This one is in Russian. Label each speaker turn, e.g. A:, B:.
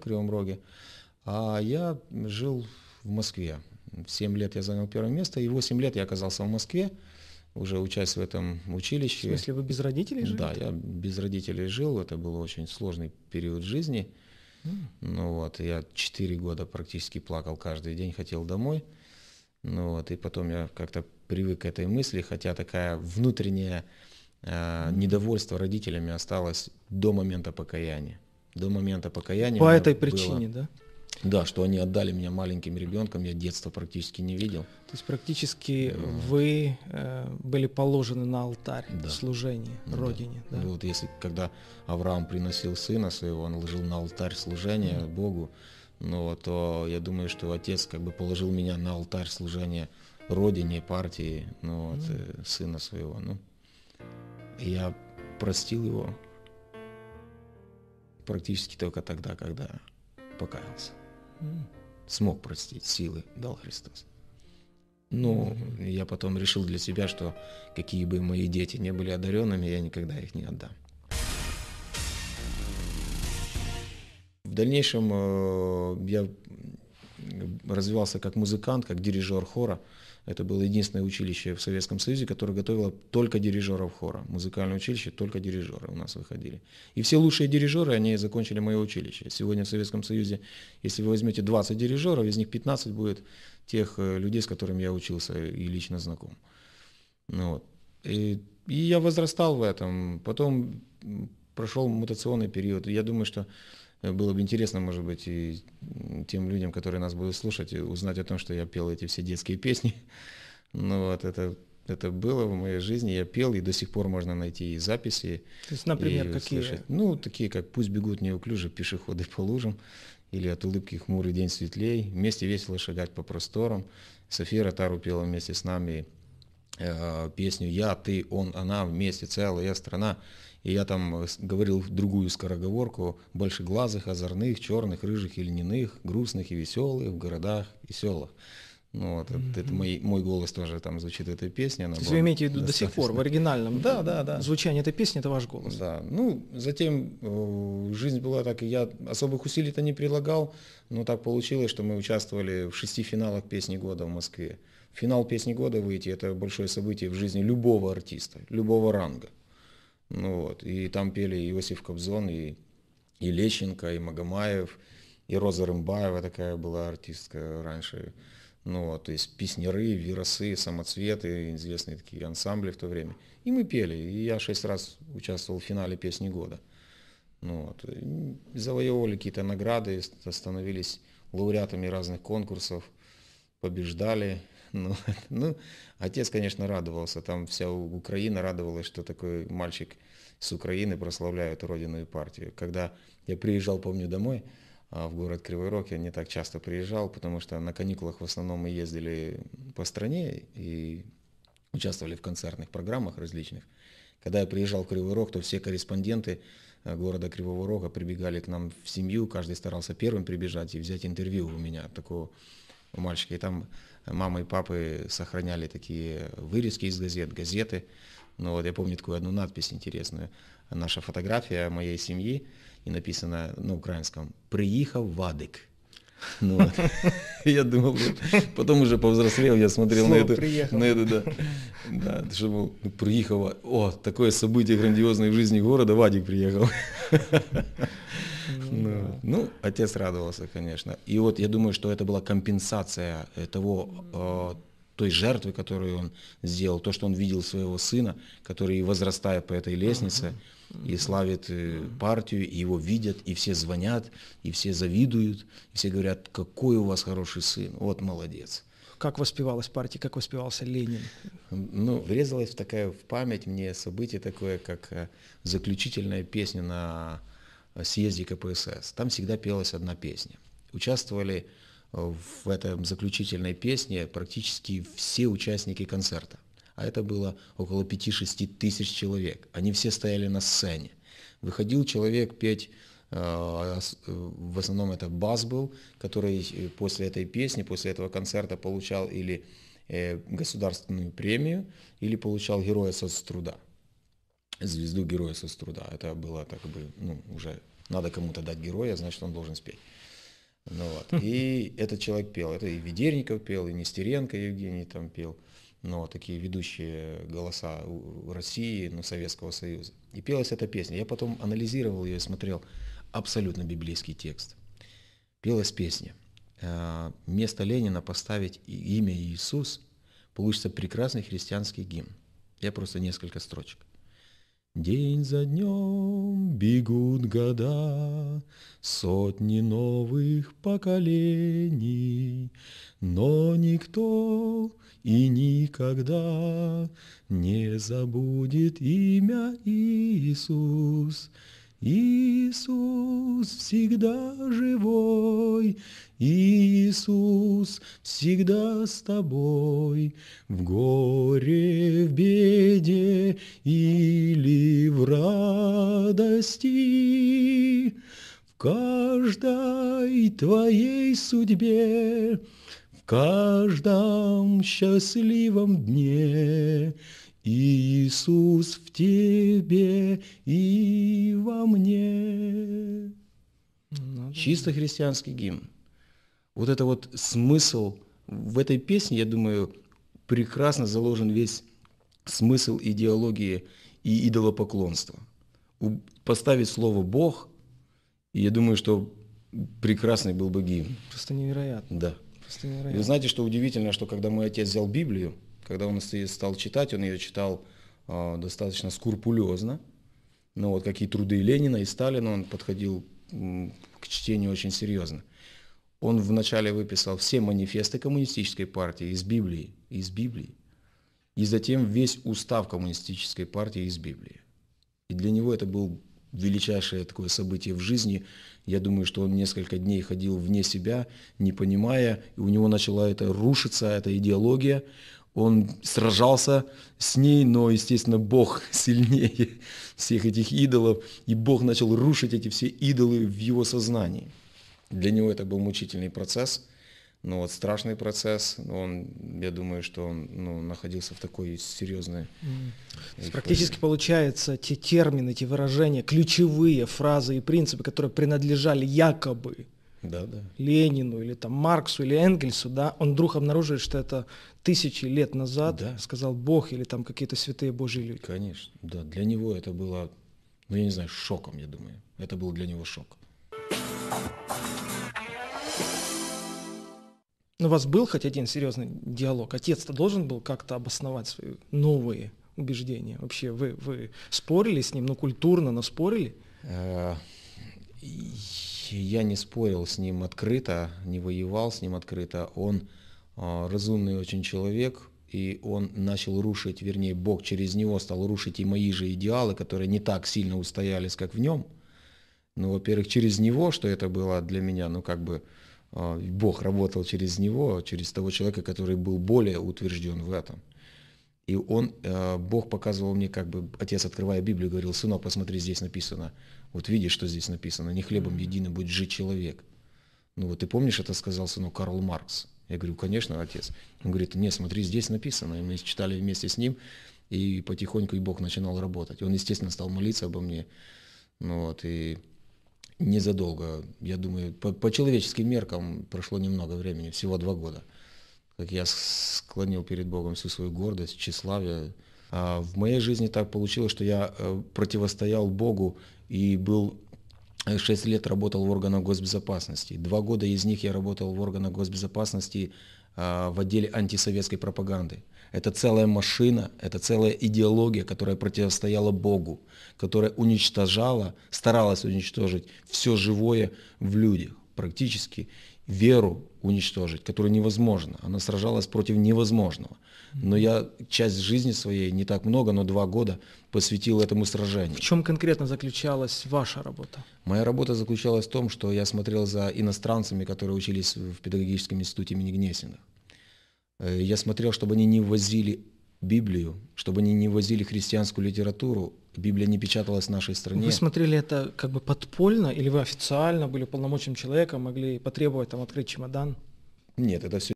A: в Кривом Роге, а я жил в Москве. Семь лет я занял первое место, и восемь лет я оказался в Москве, уже учась в этом училище. В смысле, вы без родителей жили? Да, я без родителей жил, это был очень сложный период жизни. Mm. Ну вот, я четыре года практически плакал каждый день, хотел домой. Ну вот, и потом я как-то привык к этой мысли, хотя такая внутренняя э, недовольство родителями осталось до момента покаяния до момента покаяния. По этой было, причине, да? Да, что они отдали меня маленьким ребенком, я детства практически не видел. То есть практически mm. вы э, были положены на алтарь да. служения да. Родине. Да. Да. Ну вот если когда Авраам приносил сына своего, он ложил на алтарь служения mm. Богу, ну, то я думаю, что отец как бы положил меня на алтарь служения Родине, партии, ну, вот, mm. сына своего. Ну, я простил его, практически только тогда, когда покаялся. Смог простить, силы дал Христос. Ну, я потом решил для себя, что какие бы мои дети не были одаренными, я никогда их не отдам. В дальнейшем э, я развивался как музыкант, как дирижер хора. Это было единственное училище в Советском Союзе, которое готовило только дирижеров хора. Музыкальное училище, только дирижеры у нас выходили. И все лучшие дирижеры, они закончили мое училище. Сегодня в Советском Союзе, если вы возьмете 20 дирижеров, из них 15 будет тех э, людей, с которыми я учился и лично знаком. Ну вот. И, и я возрастал в этом. Потом прошел мутационный период. Я думаю, что Э, было бы интересно, может быть, и тем людям, которые нас будут слушать, э, узнать о том, что я пел эти все детские песни. Ну вот, это, это было в моей жизни, я пел, и до сих пор можно найти и записи. То есть, например, какие? Слышать. Ну, такие как «Пусть бегут неуклюже пешеходы по лужам», или «От улыбки хмурый день светлей», «Вместе весело шагать по просторам». София Ротару пела вместе с нами Э, песню «Я, ты, он, она, вместе, целая страна». И я там э, говорил другую скороговорку «большеглазых, озорных, черных, рыжих и льняных, грустных и веселых в городах и селах». Ну, вот, mm-hmm. это, мой, мой голос тоже там звучит в этой песне. Она То есть вы имеете в виду до сих пор в оригинальном да, да, да. звучании этой песни, это ваш голос? Да, ну, затем э, жизнь была так, и я особых усилий-то не прилагал, но так получилось, что мы участвовали в шести финалах песни года в Москве финал песни года выйти, это большое событие в жизни любого артиста, любого ранга. Ну вот, и там пели и Иосиф Кобзон, и, и Лещенко, и Магомаев, и Роза Рымбаева такая была артистка раньше. Ну вот, то есть песнеры, виросы, самоцветы, известные такие ансамбли в то время. И мы пели, и я шесть раз участвовал в финале песни года. Ну вот, завоевывали какие-то награды, становились лауреатами разных конкурсов, побеждали, Ну, ну, отец, конечно, радовался. Там вся Украина радовалась, что такой мальчик с Украины прославляет родину и партию. Когда я приезжал, помню, домой, а, в город Кривой Рог. Я не так часто приезжал, потому что на каникулах в основном мы ездили по стране и участвовали в концертных программах различных. Когда я приезжал в Кривой Рог, то все корреспонденты э, города Кривого Рога прибегали к нам в семью, каждый старался первым прибежать и взять интервью у меня такого у мальчика. И там мама и папы сохраняли такие вырезки из газет, газеты. Ну вот я помню такую одну надпись интересную. Наша фотография моей семьи и написано на украинском «Приехал Вадик». Ну, я думал, потом уже повзрослел, я смотрел на это, на это, да, да, что ну, приехал, о, такое событие грандиозное в жизни города, Вадик приехал. Ну, ну да. ну, отец радовался, конечно. И вот я думаю, что это была компенсация того а, той жертвы, которую он сделал, то, что он видел своего сына, который, возрастая по этой лестнице, и славит э, партию, и его видят, и все звонят, и все завидуют, и все говорят, какой у вас хороший сын, вот молодец. Как воспевалась партия, как воспевался Ленин? Ну, врезалась такая в память мне событие такое, как э, заключительная песня на э, съезде КПСС. Там всегда пелась одна песня. Участвовали в этой заключительной песне практически все участники концерта. А это было около 5-6 тысяч человек. Они все стояли на сцене. Выходил человек петь э, а, э, в основном это бас был, который э, после этой песни, после этого концерта получал или государственную премию, или получал Героя соцтруда, звезду Героя соцтруда. Это было так бы, ну, уже надо кому-то дать героя, значит, он должен спеть. Ну, вот. И этот человек пел. Это и Ведерников пел, и Нестеренко Евгений там пел. Но ну такие ведущие голоса России, ну, Советского Союза. И пелась эта песня. Я потом анализировал ее и смотрел абсолютно библейский текст. Пелась песня. Вместо э, Ленина поставить имя Иисус, получится прекрасный христианский гимн. Я просто несколько строчек. День за днем бегут года, Сотни новых поколений, Но никто и никогда Не забудет имя Иисус — Иисус всегда живой, Иисус всегда с тобой, В горе, в беде или в радости, В каждой твоей судьбе, В каждом счастливом дне — Иисус в тебе и во мне. Надо. Ну Чисто христианский гимн. Вот это вот смысл в этой песне, я думаю, прекрасно заложен весь смысл идеологии и идолопоклонства. Поставить слово «Бог», я думаю, что прекрасный был бы гимн. Просто невероятно. Да. Просто невероятно. вы знаете, что удивительно, что когда мой отец взял Библию, когда он стал читать, он ее читал э, достаточно скрупулезно. Ну вот какие труды Ленина и Сталина, он подходил к чтению очень серьезно. Он вначале выписал все манифесты коммунистической партии из Библии, из Библии, и затем весь устав коммунистической партии из Библии. И для него это было величайшее такое событие в жизни. Я думаю, что он несколько дней ходил вне себя, не понимая, и у него начала это рушиться, эта идеология он сражался с ней, но, естественно, Бог сильнее всех этих идолов, и Бог начал рушить эти все идолы в его сознании. Для него это был мучительный процесс, но вот страшный процесс, он, я думаю, что он ну, находился в такой серьезной... Mm. Практически получается, те термины, те выражения, ключевые фразы и принципы, которые принадлежали якобы да, да. Ленину или там Марксу или Энгельсу, да, он вдруг обнаруживает, что это тысячи лет назад да. сказал Бог или там какие-то святые Божьи люди. Конечно, да, для него это было, ну я не знаю, шоком, я думаю, это был для него шок. Но ну, у вас был хоть один серьезный диалог? Отец-то должен был как-то обосновать свои новые убеждения. Вообще вы, вы спорили с ним, ну культурно, но спорили? Э, я не спорил с ним открыто, не воевал с ним открыто. Он а, разумный очень человек, и он начал рушить, вернее, Бог через него стал рушить и мои же идеалы, которые не так сильно устоялись, как в нем. Ну, во-первых, через него, что это было для меня, ну, как бы, а, Бог работал через него, через того человека, который был более утвержден в этом. И он, э, Бог показывал мне, как бы отец, открывая Библию, говорил, сынок, посмотри, здесь написано. Вот видишь, что здесь написано. Не хлебом единым будет жить человек. Ну вот ты помнишь, это сказал сынок Карл Маркс. Я говорю, конечно, отец. Он говорит, нет, смотри, здесь написано. И мы читали вместе с ним, и потихоньку и Бог начинал работать. Он, естественно, стал молиться обо мне. Ну вот, и незадолго, я думаю, по, по человеческим меркам прошло немного времени, всего два года как я склонил перед Богом всю свою гордость, тщеславие. А в моей жизни так получилось, что я э, противостоял Богу и был э, Шесть лет работал в органах госбезопасности. Два года из них я работал в органах госбезопасности а, в отделе антисоветской пропаганды. Это целая машина, это целая идеология, которая противостояла Богу, которая уничтожала, старалась уничтожить все живое в людях практически веру уничтожить, которую невозможно. Она сражалась против невозможного. Но я часть жизни своей, не так много, но два года посвятил этому сражению. В чем конкретно заключалась ваша работа? Моя работа заключалась в том, что я смотрел за иностранцами, которые учились в педагогическом институте имени Гнесиных. Э, я смотрел, чтобы они не возили Библию, чтобы они не возили христианскую литературу Библия не печаталась в нашей стране. Вы смотрели это как бы подпольно, или вы официально были полномочным человеком, могли потребовать там открыть чемодан? Нет, это все